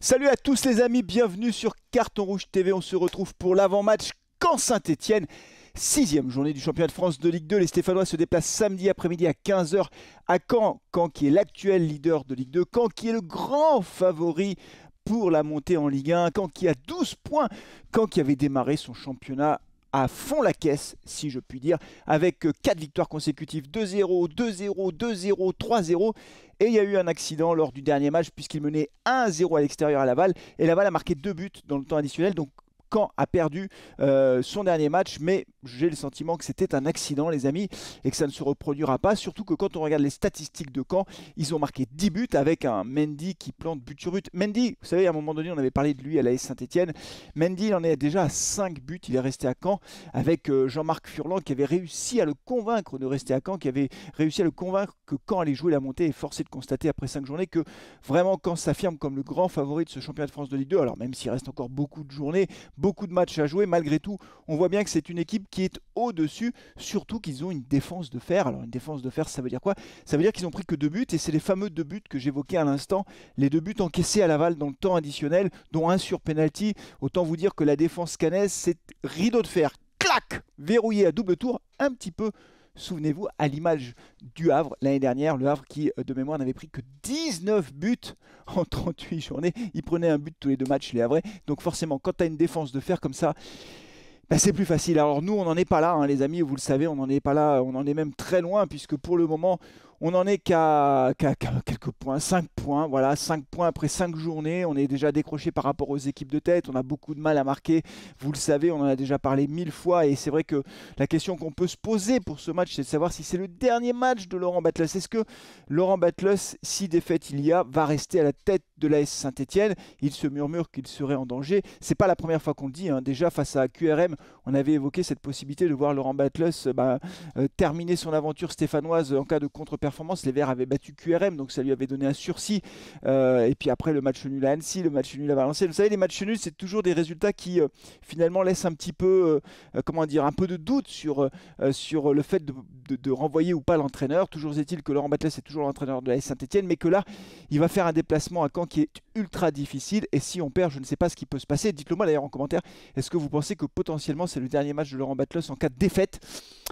Salut à tous les amis, bienvenue sur Carton Rouge TV. On se retrouve pour l'avant-match Caen Saint-Etienne. Sixième journée du championnat de France de Ligue 2. Les Stéphanois se déplacent samedi après-midi à 15h à Caen. Caen qui est l'actuel leader de Ligue 2. Caen qui est le grand favori pour la montée en Ligue 1. Caen qui a 12 points. Caen qui avait démarré son championnat à fond la caisse, si je puis dire, avec 4 euh, victoires consécutives, 2-0, 2-0, 2-0, 3-0. Et il y a eu un accident lors du dernier match, puisqu'il menait 1-0 à l'extérieur à Laval. Et Laval a marqué 2 buts dans le temps additionnel. Donc Caen a perdu euh, son dernier match, mais j'ai le sentiment que c'était un accident, les amis, et que ça ne se reproduira pas. Surtout que quand on regarde les statistiques de Caen, ils ont marqué 10 buts avec un Mendy qui plante but sur but. Mendy, vous savez, à un moment donné, on avait parlé de lui à la Saint-Etienne. Mendy, il en est déjà à 5 buts. Il est resté à Caen avec euh, Jean-Marc Furlan qui avait réussi à le convaincre de rester à Caen, qui avait réussi à le convaincre que Caen allait jouer la montée. Et forcé de constater après 5 journées que vraiment Caen s'affirme comme le grand favori de ce championnat de France de Ligue 2. Alors, même s'il reste encore beaucoup de journées, beaucoup de matchs à jouer. Malgré tout, on voit bien que c'est une équipe qui est au-dessus, surtout qu'ils ont une défense de fer. Alors une défense de fer, ça veut dire quoi Ça veut dire qu'ils n'ont pris que deux buts, et c'est les fameux deux buts que j'évoquais à l'instant, les deux buts encaissés à Laval dans le temps additionnel, dont un sur penalty. Autant vous dire que la défense canaise, c'est rideau de fer, clac, verrouillé à double tour, un petit peu souvenez-vous, à l'image du Havre l'année dernière, le Havre qui, euh, de mémoire, n'avait pris que 19 buts en 38 journées. Il prenait un but tous les deux matchs, les Havrais. Donc forcément, quand tu as une défense de fer comme ça, bah, c'est plus facile. Alors nous, on n'en est pas là, hein, les amis, vous le savez, on n'en est pas là, on en est même très loin, puisque pour le moment, on en est qu'à quelques points, 5 points, voilà, 5 points après 5 journées. On est déjà décroché par rapport aux équipes de tête. On a beaucoup de mal à marquer. Vous le savez, on en a déjà parlé mille fois. Et c'est vrai que la question qu'on peut se poser pour ce match, c'est de savoir si c'est le dernier match de Laurent Battles. Est-ce que Laurent Battles, si défaite il y a, va rester à la tête de l'AS Saint-Etienne Il se murmure qu'il serait en danger. C'est pas la première fois qu'on le dit. Hein. Déjà, face à QRM, on avait évoqué cette possibilité de voir Laurent Battles bah, euh, terminer son aventure stéphanoise en cas de contre perdant les Verts avaient battu QRM, donc ça lui avait donné un sursis. Euh, et puis après, le match nul à Annecy, le match nul à Valenciennes. Vous savez, les matchs nuls, c'est toujours des résultats qui euh, finalement laissent un petit peu, euh, comment dire, un peu de doute sur, sur le fait de, renvoyer ou pas l'entraîneur. Toujours est-il que Laurent Batles est toujours l'entraîneur de la saint étienne mais que là, il va faire un déplacement à Caen qui est ultra difficile. Et si on perd, je ne sais pas ce qui peut se passer. Dites-le moi d'ailleurs en commentaire. Est-ce que vous pensez que potentiellement c'est le dernier match de Laurent Batles en cas de défaite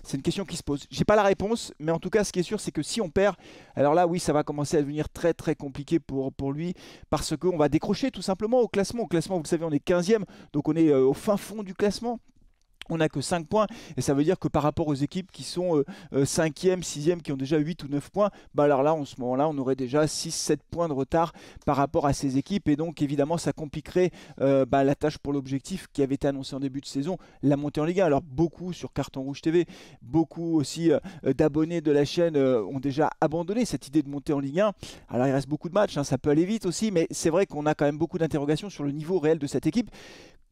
c'est une question qui se pose. J'ai pas la réponse, mais en tout cas, ce qui est sûr, c'est que si on perd, alors là, oui, ça va commencer à devenir très très compliqué pour, pour lui parce qu'on va décrocher tout simplement au classement. Au classement, vous le savez, on est 15e, donc on est euh, au fin fond du classement on n'a que 5 points et ça veut dire que par rapport aux équipes qui sont 5e, euh, euh, 6e, qui ont déjà 8 ou 9 points, bah alors là, en ce moment-là, on aurait déjà 6-7 points de retard par rapport à ces équipes et donc évidemment, ça compliquerait euh, bah, la tâche pour l'objectif qui avait été annoncé en début de saison, la montée en Ligue 1. Alors beaucoup sur Carton Rouge TV, beaucoup aussi d'abonnés de la chaîne ont déjà abandonné cette idée de monter en Ligue 1. Alors il reste beaucoup de matchs, hein, ça peut aller vite aussi, mais c'est vrai qu'on a quand même beaucoup d'interrogations sur le niveau réel de cette équipe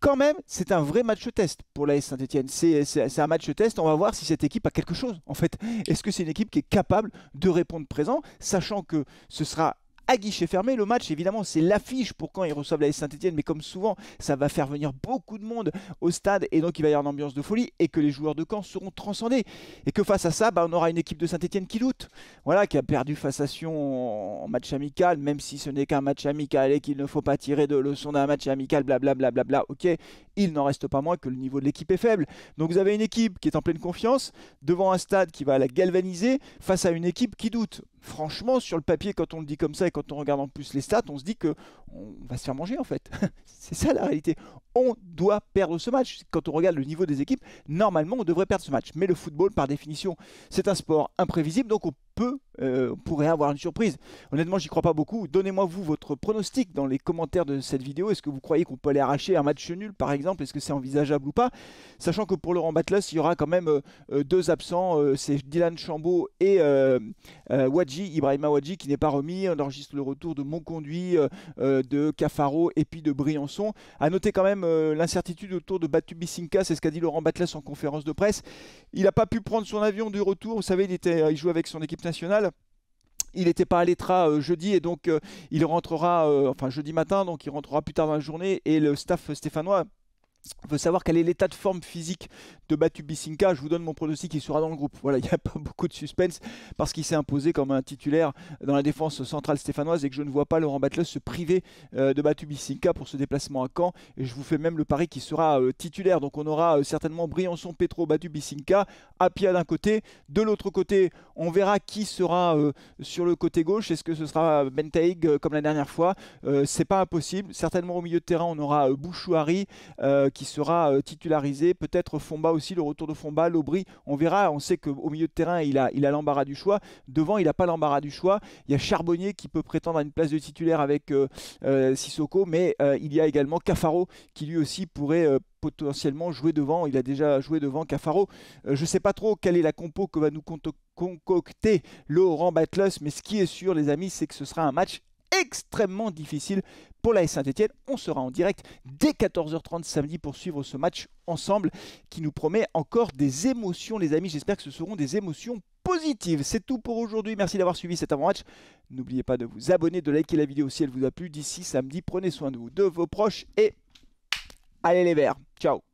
quand même, c'est un vrai match test pour l'AS Saint-Etienne. C'est un match test. On va voir si cette équipe a quelque chose, en fait. Est-ce que c'est une équipe qui est capable de répondre présent, sachant que ce sera à guichet fermé. Le match, évidemment, c'est l'affiche pour quand ils reçoivent la Saint-Etienne, mais comme souvent, ça va faire venir beaucoup de monde au stade et donc il va y avoir une ambiance de folie et que les joueurs de camp seront transcendés. Et que face à ça, bah, on aura une équipe de Saint-Etienne qui doute, voilà, qui a perdu face à Sion en match amical, même si ce n'est qu'un match amical et qu'il ne faut pas tirer de leçon d'un match amical, blablabla. ok, il n'en reste pas moins que le niveau de l'équipe est faible. Donc vous avez une équipe qui est en pleine confiance, devant un stade qui va la galvaniser, face à une équipe qui doute. Franchement, sur le papier, quand on le dit comme ça, quand on regarde en plus les stats, on se dit que on va se faire manger en fait. c'est ça la réalité. On doit perdre ce match. Quand on regarde le niveau des équipes, normalement on devrait perdre ce match. Mais le football, par définition, c'est un sport imprévisible, donc on peu, on euh, pourrait avoir une surprise. Honnêtement, j'y crois pas beaucoup. Donnez-moi vous votre pronostic dans les commentaires de cette vidéo. Est-ce que vous croyez qu'on peut aller arracher un match nul, par exemple Est-ce que c'est envisageable ou pas Sachant que pour Laurent Batlas, il y aura quand même euh, euh, deux absents. c'est Dylan Chambaud et Wadji, Ibrahima Wadji, qui n'est pas remis. On enregistre le retour de Montconduit, de Cafaro et puis de Briançon. A noter quand même l'incertitude autour de Batu Bissinka, C'est ce qu'a dit Laurent Batlas en conférence de presse. Il n'a pas pu prendre son avion du retour. Vous savez, il, il jouait avec son équipe il n'était pas à l'ETRA euh, jeudi et donc euh, il rentrera, euh, enfin jeudi matin, donc il rentrera plus tard dans la journée et le staff stéphanois on veut savoir quel est l'état de forme physique de Batu bissinka Je vous donne mon pronostic, il sera dans le groupe. Voilà, il n'y a pas beaucoup de suspense parce qu'il s'est imposé comme un titulaire dans la défense centrale stéphanoise et que je ne vois pas Laurent Batleus se priver euh, de Batu pour ce déplacement à Caen. Et je vous fais même le pari qu'il sera euh, titulaire. Donc on aura euh, certainement Briançon, Petro, Batu à pied d'un côté. De l'autre côté, on verra qui sera sur le côté gauche. Est-ce que ce sera Bentaig comme la dernière fois C'est pas impossible. Certainement au milieu de terrain, on aura Bouchouari qui sera euh, titularisé. Peut-être Fomba aussi, le retour de Fomba, Lobry, on verra. On sait qu'au milieu de terrain, il a il a l'embarras du choix. Devant, il n'a pas l'embarras du choix. Il y a Charbonnier qui peut prétendre à une place de titulaire avec euh, euh, Sissoko, mais il y a également Cafaro qui lui aussi pourrait potentiellement jouer devant. Il a déjà joué devant Cafaro. je ne sais pas trop quelle est la compo que va nous concocter Laurent Batlos. mais ce qui est sûr, les amis, c'est que ce sera un match extrêmement difficile pour la Saint-Etienne. On sera en direct dès 14h30 samedi pour suivre ce match ensemble qui nous promet encore des émotions les amis. J'espère que ce seront des émotions positives. C'est tout pour aujourd'hui. Merci d'avoir suivi cet avant-match. N'oubliez pas de vous abonner, de liker la vidéo si elle vous a plu. D'ici samedi, prenez soin de vous, de vos proches et allez les verts. Ciao